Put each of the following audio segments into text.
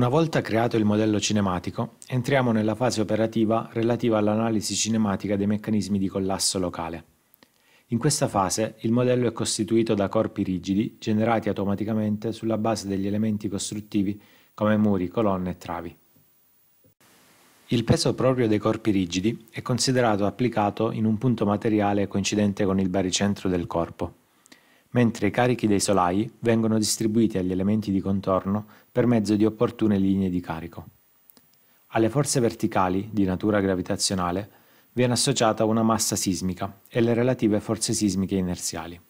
Una volta creato il modello cinematico, entriamo nella fase operativa relativa all'analisi cinematica dei meccanismi di collasso locale. In questa fase il modello è costituito da corpi rigidi generati automaticamente sulla base degli elementi costruttivi come muri, colonne e travi. Il peso proprio dei corpi rigidi è considerato applicato in un punto materiale coincidente con il baricentro del corpo mentre i carichi dei solai vengono distribuiti agli elementi di contorno per mezzo di opportune linee di carico. Alle forze verticali, di natura gravitazionale, viene associata una massa sismica e le relative forze sismiche inerziali.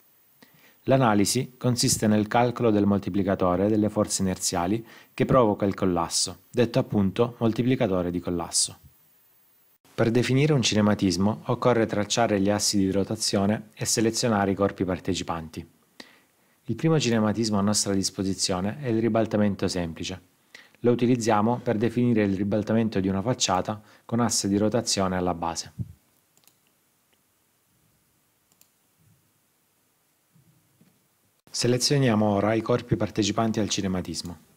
L'analisi consiste nel calcolo del moltiplicatore delle forze inerziali che provoca il collasso, detto appunto moltiplicatore di collasso. Per definire un cinematismo occorre tracciare gli assi di rotazione e selezionare i corpi partecipanti. Il primo cinematismo a nostra disposizione è il ribaltamento semplice. Lo utilizziamo per definire il ribaltamento di una facciata con asse di rotazione alla base. Selezioniamo ora i corpi partecipanti al cinematismo.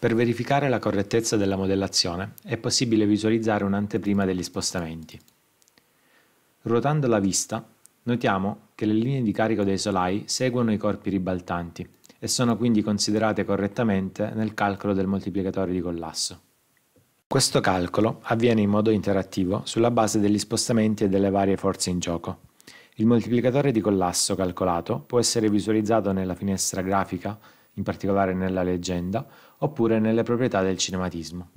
Per verificare la correttezza della modellazione è possibile visualizzare un'anteprima degli spostamenti. Ruotando la vista, notiamo che le linee di carico dei solai seguono i corpi ribaltanti e sono quindi considerate correttamente nel calcolo del moltiplicatore di collasso. Questo calcolo avviene in modo interattivo sulla base degli spostamenti e delle varie forze in gioco. Il moltiplicatore di collasso calcolato può essere visualizzato nella finestra grafica in particolare nella leggenda, oppure nelle proprietà del cinematismo.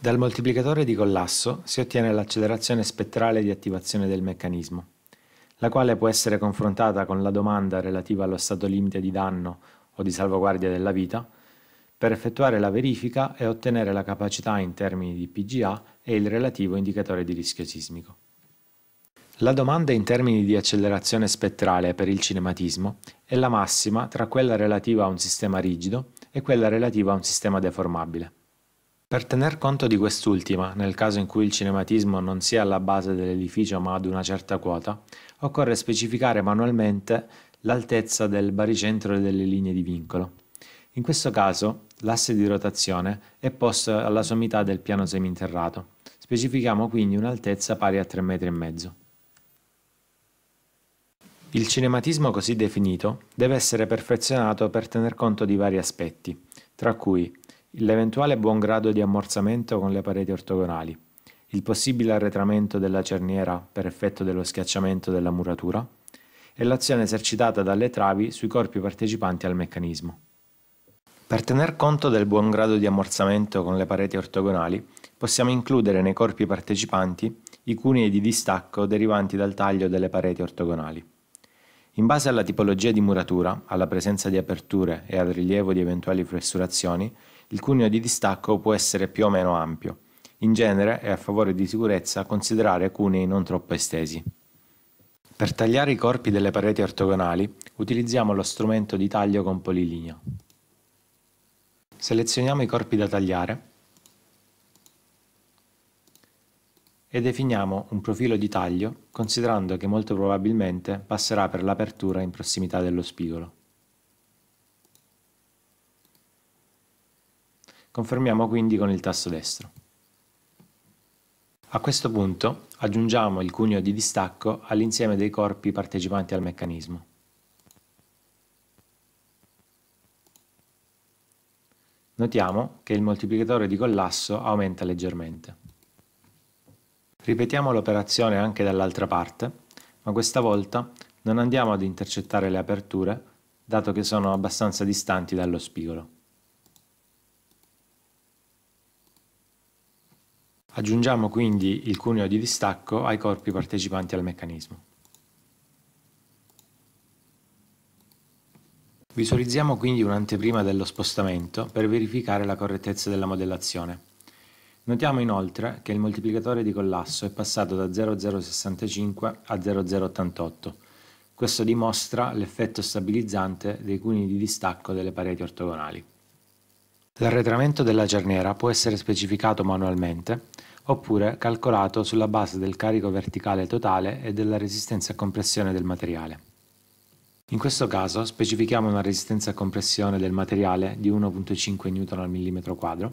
Dal moltiplicatore di collasso si ottiene l'accelerazione spettrale di attivazione del meccanismo, la quale può essere confrontata con la domanda relativa allo stato limite di danno o di salvaguardia della vita, per effettuare la verifica e ottenere la capacità in termini di PGA e il relativo indicatore di rischio sismico. La domanda in termini di accelerazione spettrale per il cinematismo è la massima tra quella relativa a un sistema rigido e quella relativa a un sistema deformabile. Per tener conto di quest'ultima, nel caso in cui il cinematismo non sia alla base dell'edificio ma ad una certa quota, occorre specificare manualmente l'altezza del baricentro delle linee di vincolo. In questo caso, l'asse di rotazione è posto alla sommità del piano seminterrato. Specifichiamo quindi un'altezza pari a 3,5 m. Il cinematismo così definito deve essere perfezionato per tener conto di vari aspetti, tra cui l'eventuale buon grado di ammorzamento con le pareti ortogonali, il possibile arretramento della cerniera per effetto dello schiacciamento della muratura e l'azione esercitata dalle travi sui corpi partecipanti al meccanismo. Per tener conto del buon grado di ammorzamento con le pareti ortogonali, possiamo includere nei corpi partecipanti i cunei di distacco derivanti dal taglio delle pareti ortogonali. In base alla tipologia di muratura, alla presenza di aperture e al rilievo di eventuali fessurazioni, il cuneo di distacco può essere più o meno ampio. In genere è a favore di sicurezza considerare cunei non troppo estesi. Per tagliare i corpi delle pareti ortogonali utilizziamo lo strumento di taglio con polilinea. Selezioniamo i corpi da tagliare e definiamo un profilo di taglio considerando che molto probabilmente passerà per l'apertura in prossimità dello spigolo. Confermiamo quindi con il tasto destro. A questo punto aggiungiamo il cuneo di distacco all'insieme dei corpi partecipanti al meccanismo. Notiamo che il moltiplicatore di collasso aumenta leggermente. Ripetiamo l'operazione anche dall'altra parte, ma questa volta non andiamo ad intercettare le aperture, dato che sono abbastanza distanti dallo spigolo. Aggiungiamo quindi il cuneo di distacco ai corpi partecipanti al meccanismo. Visualizziamo quindi un'anteprima dello spostamento per verificare la correttezza della modellazione. Notiamo inoltre che il moltiplicatore di collasso è passato da 0065 a 0088. Questo dimostra l'effetto stabilizzante dei cuni di distacco delle pareti ortogonali. L'arretramento della cerniera può essere specificato manualmente oppure calcolato sulla base del carico verticale totale e della resistenza a compressione del materiale. In questo caso specifichiamo una resistenza a compressione del materiale di 1.5 N al mm2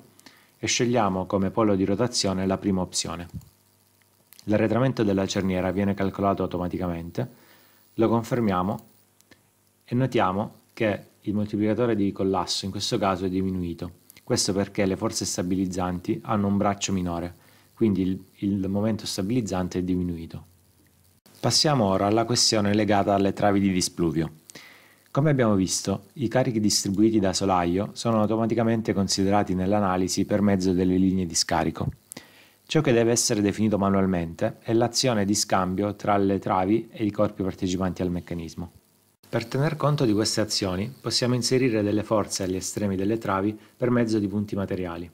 e scegliamo come polo di rotazione la prima opzione. L'arretramento della cerniera viene calcolato automaticamente, lo confermiamo e notiamo che il moltiplicatore di collasso in questo caso è diminuito. Questo perché le forze stabilizzanti hanno un braccio minore, quindi il, il momento stabilizzante è diminuito. Passiamo ora alla questione legata alle travi di displuvio. Come abbiamo visto, i carichi distribuiti da solaio sono automaticamente considerati nell'analisi per mezzo delle linee di scarico. Ciò che deve essere definito manualmente è l'azione di scambio tra le travi e i corpi partecipanti al meccanismo. Per tener conto di queste azioni possiamo inserire delle forze agli estremi delle travi per mezzo di punti materiali.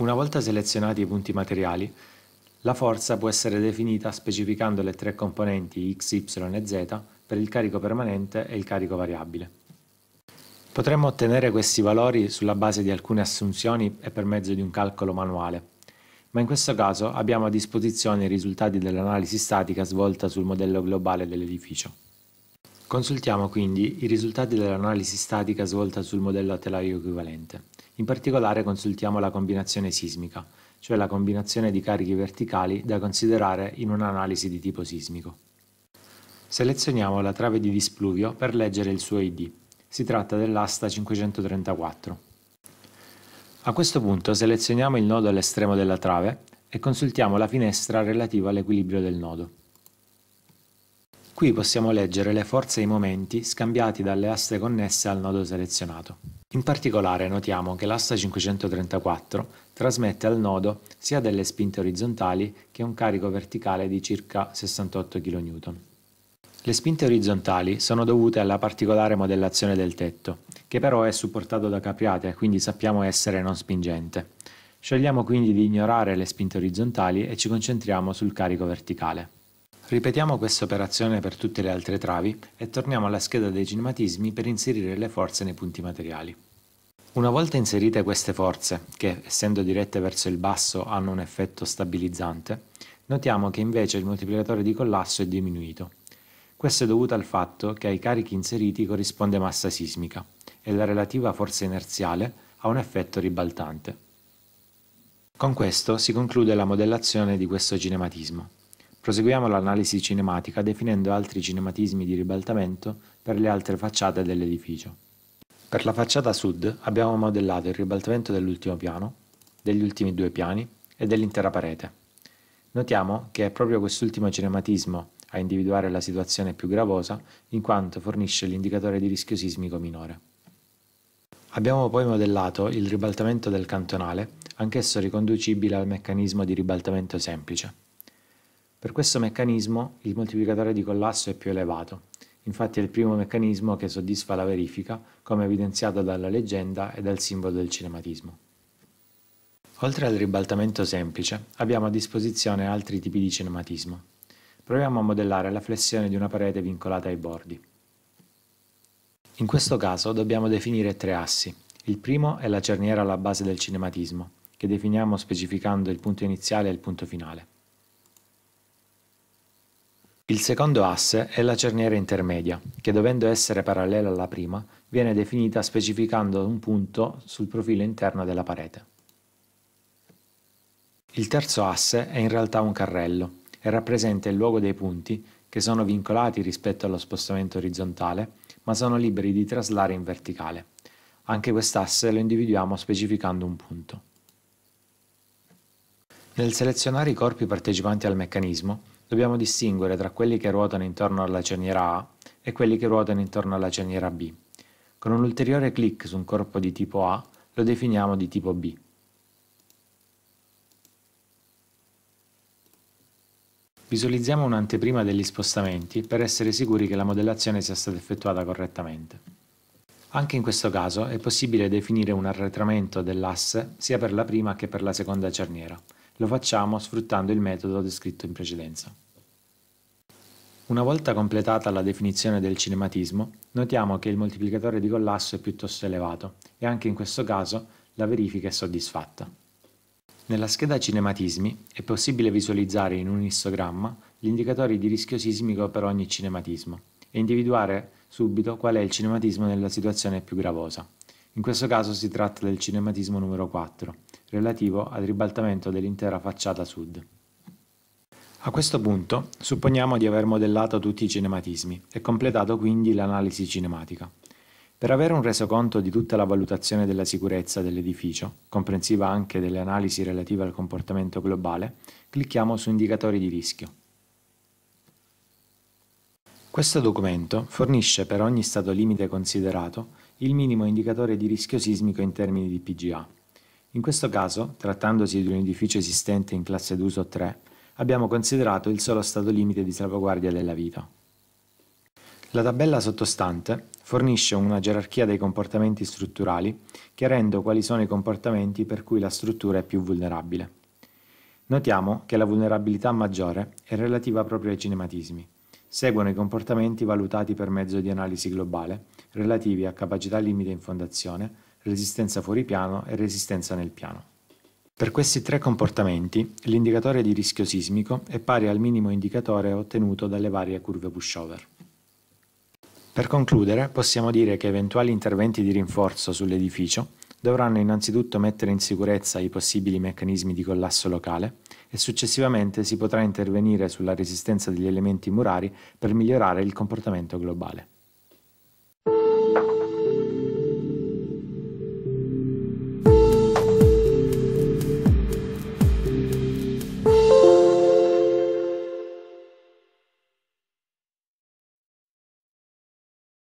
Una volta selezionati i punti materiali, la forza può essere definita specificando le tre componenti x, y e z per il carico permanente e il carico variabile. Potremmo ottenere questi valori sulla base di alcune assunzioni e per mezzo di un calcolo manuale, ma in questo caso abbiamo a disposizione i risultati dell'analisi statica svolta sul modello globale dell'edificio. Consultiamo quindi i risultati dell'analisi statica svolta sul modello a telaio equivalente. In particolare consultiamo la combinazione sismica, cioè la combinazione di carichi verticali da considerare in un'analisi di tipo sismico. Selezioniamo la trave di displuvio per leggere il suo ID. Si tratta dell'asta 534. A questo punto selezioniamo il nodo all'estremo della trave e consultiamo la finestra relativa all'equilibrio del nodo. Qui possiamo leggere le forze e i momenti scambiati dalle aste connesse al nodo selezionato. In particolare notiamo che l'asta 534 trasmette al nodo sia delle spinte orizzontali che un carico verticale di circa 68 kN. Le spinte orizzontali sono dovute alla particolare modellazione del tetto, che però è supportato da capriate e quindi sappiamo essere non spingente. Scegliamo quindi di ignorare le spinte orizzontali e ci concentriamo sul carico verticale. Ripetiamo questa operazione per tutte le altre travi e torniamo alla scheda dei cinematismi per inserire le forze nei punti materiali. Una volta inserite queste forze, che essendo dirette verso il basso hanno un effetto stabilizzante, notiamo che invece il moltiplicatore di collasso è diminuito. Questo è dovuto al fatto che ai carichi inseriti corrisponde massa sismica e la relativa forza inerziale ha un effetto ribaltante. Con questo si conclude la modellazione di questo cinematismo. Proseguiamo l'analisi cinematica definendo altri cinematismi di ribaltamento per le altre facciate dell'edificio. Per la facciata sud abbiamo modellato il ribaltamento dell'ultimo piano, degli ultimi due piani e dell'intera parete. Notiamo che è proprio quest'ultimo cinematismo a individuare la situazione più gravosa in quanto fornisce l'indicatore di rischio sismico minore. Abbiamo poi modellato il ribaltamento del cantonale, anch'esso riconducibile al meccanismo di ribaltamento semplice. Per questo meccanismo il moltiplicatore di collasso è più elevato, infatti è il primo meccanismo che soddisfa la verifica, come evidenziato dalla leggenda e dal simbolo del cinematismo. Oltre al ribaltamento semplice, abbiamo a disposizione altri tipi di cinematismo. Proviamo a modellare la flessione di una parete vincolata ai bordi. In questo caso dobbiamo definire tre assi. Il primo è la cerniera alla base del cinematismo, che definiamo specificando il punto iniziale e il punto finale. Il secondo asse è la cerniera intermedia, che dovendo essere parallela alla prima, viene definita specificando un punto sul profilo interno della parete. Il terzo asse è in realtà un carrello e rappresenta il luogo dei punti che sono vincolati rispetto allo spostamento orizzontale, ma sono liberi di traslare in verticale. Anche quest'asse lo individuiamo specificando un punto. Nel selezionare i corpi partecipanti al meccanismo, dobbiamo distinguere tra quelli che ruotano intorno alla cerniera A e quelli che ruotano intorno alla cerniera B. Con un ulteriore clic su un corpo di tipo A lo definiamo di tipo B. Visualizziamo un'anteprima degli spostamenti per essere sicuri che la modellazione sia stata effettuata correttamente. Anche in questo caso è possibile definire un arretramento dell'asse sia per la prima che per la seconda cerniera. Lo facciamo sfruttando il metodo descritto in precedenza. Una volta completata la definizione del cinematismo, notiamo che il moltiplicatore di collasso è piuttosto elevato e anche in questo caso la verifica è soddisfatta. Nella scheda Cinematismi è possibile visualizzare in un istogramma gli indicatori di rischio sismico per ogni cinematismo e individuare subito qual è il cinematismo nella situazione più gravosa. In questo caso si tratta del cinematismo numero 4, relativo al ribaltamento dell'intera facciata sud. A questo punto supponiamo di aver modellato tutti i cinematismi e completato quindi l'analisi cinematica. Per avere un resoconto di tutta la valutazione della sicurezza dell'edificio, comprensiva anche delle analisi relative al comportamento globale, clicchiamo su Indicatori di rischio. Questo documento fornisce per ogni stato limite considerato il minimo indicatore di rischio sismico in termini di PGA, in questo caso, trattandosi di un edificio esistente in classe d'uso 3, abbiamo considerato il solo stato limite di salvaguardia della vita. La tabella sottostante fornisce una gerarchia dei comportamenti strutturali, chiarendo quali sono i comportamenti per cui la struttura è più vulnerabile. Notiamo che la vulnerabilità maggiore è relativa proprio ai cinematismi. Seguono i comportamenti valutati per mezzo di analisi globale, relativi a capacità limite in fondazione, resistenza fuori piano e resistenza nel piano. Per questi tre comportamenti, l'indicatore di rischio sismico è pari al minimo indicatore ottenuto dalle varie curve pushover. Per concludere, possiamo dire che eventuali interventi di rinforzo sull'edificio dovranno innanzitutto mettere in sicurezza i possibili meccanismi di collasso locale e successivamente si potrà intervenire sulla resistenza degli elementi murari per migliorare il comportamento globale.